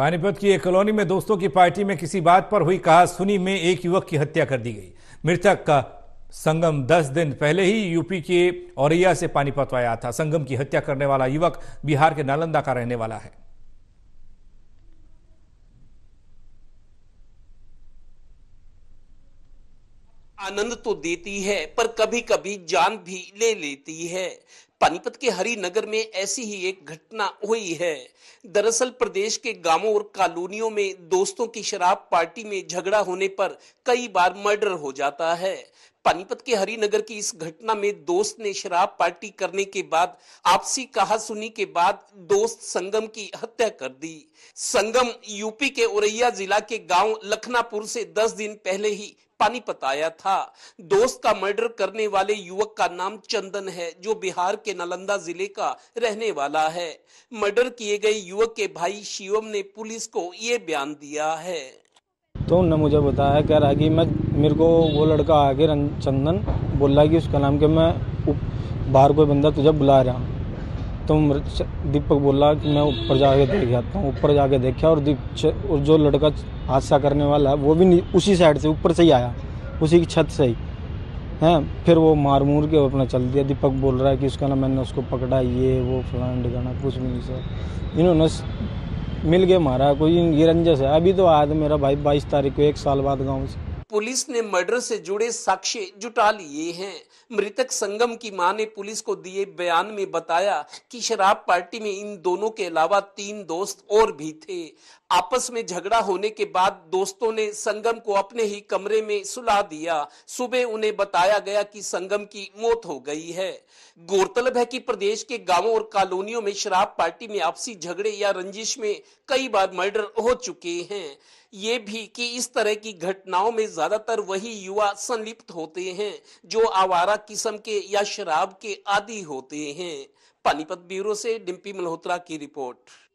पानीपत की एक कॉलोनी में दोस्तों की पार्टी में किसी बात पर हुई कहा सुनी में एक युवक की हत्या कर दी गई मृतक का संगम दस दिन पहले ही यूपी के औरैया से पानीपत आया था संगम की हत्या करने वाला युवक बिहार के नालंदा का रहने वाला है आनंद तो देती है पर कभी कभी जान भी ले लेती है पानीपत के नगर में ऐसी ही एक घटना हुई है दरअसल प्रदेश के गांवों और कॉलोनियों में दोस्तों की शराब पार्टी में झगड़ा होने पर कई बार मर्डर हो जाता है पानीपत के नगर की इस घटना में दोस्त ने शराब पार्टी करने के बाद आपसी कहा सुनी के बाद दोस्त संगम की हत्या कर दी संगम यूपी के उरैया जिला के गांव लखनापुर से 10 दिन पहले ही पानीपत आया था दोस्त का मर्डर करने वाले युवक का नाम चंदन है जो बिहार के नालंदा जिले का रहने वाला है मर्डर किए गए युवक के भाई शिवम ने पुलिस को ये बयान दिया है तो उन्होंने मुझे बताया कह रहा कि मैं मेरे को वो लड़का आगे चंदन बोला कि उसका नाम के मैं बाहर कोई बंदा तुझे बुला रहा हूँ तो दीपक बोला कि मैं ऊपर जाके देख आता हूँ ऊपर जाके देखा और दीप और जो लड़का हादसा करने वाला है वो भी उसी साइड से ऊपर से ही आया उसी की छत से ही हैं फिर वो मार मूर के अपना चल दिया दीपक बोल रहा है कि उसका ना मैंने उसको पकड़ा ये वो फलाना ढिकाना कुछ नहीं सर इन्होंने मिल गए मारा कोई ये रंजस है अभी तो आया था मेरा भाई बाईस तारीख को एक साल बाद गाँव से पुलिस ने मर्डर से जुड़े साक्ष्य जुटा लिए हैं मृतक संगम की मां ने पुलिस को दिए बयान में बताया कि शराब पार्टी में इन दोनों के अलावा तीन दोस्त और भी थे आपस में झगड़ा होने के बाद दोस्तों ने संगम को अपने ही कमरे में सुला दिया सुबह उन्हें बताया गया कि संगम की मौत हो गई है गौरतलब है कि प्रदेश के गांवों और कॉलोनियों में शराब पार्टी में आपसी झगड़े या रंजिश में कई बार मर्डर हो चुके हैं ये भी कि इस तरह की घटनाओं में ज्यादातर वही युवा संलिप्त होते हैं जो आवारा किस्म के या शराब के आदि होते हैं पानीपत ब्यूरो से डिम्पी मल्होत्रा की रिपोर्ट